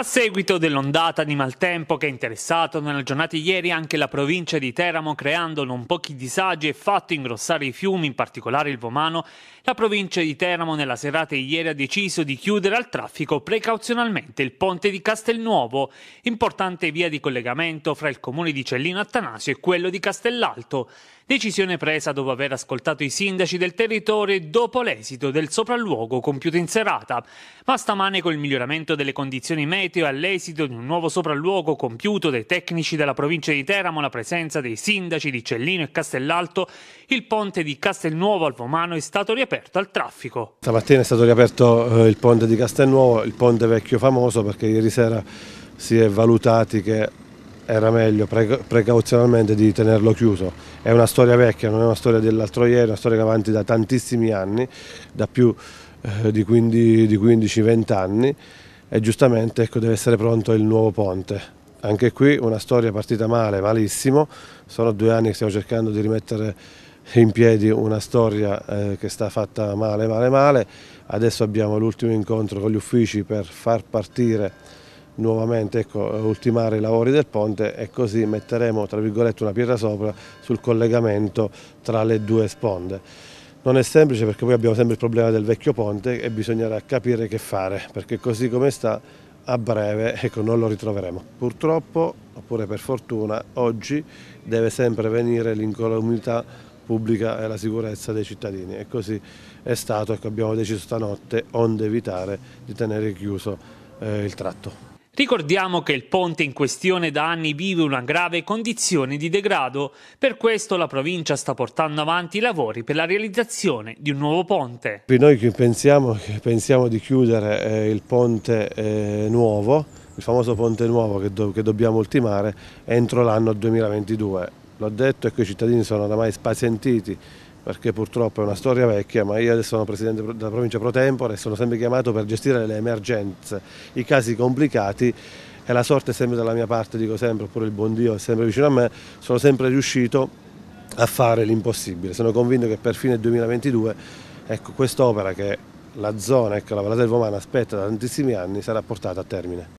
A seguito dell'ondata di maltempo che ha interessato nella giornata di ieri anche la provincia di Teramo, creando non pochi disagi e fatto ingrossare i fiumi, in particolare il Vomano, la provincia di Teramo nella serata di ieri ha deciso di chiudere al traffico precauzionalmente il ponte di Castelnuovo, importante via di collegamento fra il comune di Cellino Attanasio e quello di Castellalto, decisione presa dopo aver ascoltato i sindaci del territorio e dopo l'esito del sopralluogo compiuto in serata. Ma stamane con il miglioramento delle condizioni meteo meteo all'esito di un nuovo sopralluogo compiuto dai tecnici della provincia di Teramo, la presenza dei sindaci di Cellino e Castellalto, il ponte di Castelnuovo al Vomano è stato riaperto al traffico. Stamattina è stato riaperto eh, il ponte di Castelnuovo, il ponte vecchio famoso perché ieri sera si è valutati che era meglio precauzionalmente di tenerlo chiuso. È una storia vecchia, non è una storia dell'altro ieri, è una storia che va avanti da tantissimi anni, da più eh, di 15-20 anni e giustamente ecco, deve essere pronto il nuovo ponte. Anche qui una storia partita male, malissimo, sono due anni che stiamo cercando di rimettere in piedi una storia eh, che sta fatta male, male, male. Adesso abbiamo l'ultimo incontro con gli uffici per far partire nuovamente, ecco, ultimare i lavori del ponte e così metteremo, tra virgolette, una pietra sopra sul collegamento tra le due sponde. Non è semplice perché poi abbiamo sempre il problema del vecchio ponte e bisognerà capire che fare, perché così come sta a breve ecco, non lo ritroveremo. Purtroppo, oppure per fortuna, oggi deve sempre venire l'incolumità pubblica e la sicurezza dei cittadini e così è stato, ecco, abbiamo deciso stanotte, onde evitare di tenere chiuso eh, il tratto. Ricordiamo che il ponte in questione da anni vive una grave condizione di degrado, per questo la provincia sta portando avanti i lavori per la realizzazione di un nuovo ponte. Noi che pensiamo, pensiamo di chiudere eh, il ponte eh, nuovo, il famoso ponte nuovo che, do, che dobbiamo ultimare entro l'anno 2022. L'ho detto e che i cittadini sono oramai spazientiti perché purtroppo è una storia vecchia, ma io adesso sono presidente della provincia pro tempore e sono sempre chiamato per gestire le emergenze, i casi complicati e la sorte è sempre dalla mia parte, dico sempre, oppure il buon Dio è sempre vicino a me, sono sempre riuscito a fare l'impossibile. Sono convinto che per fine 2022 ecco, quest'opera che la zona, ecco, la Vallaselva Umana aspetta da tantissimi anni sarà portata a termine.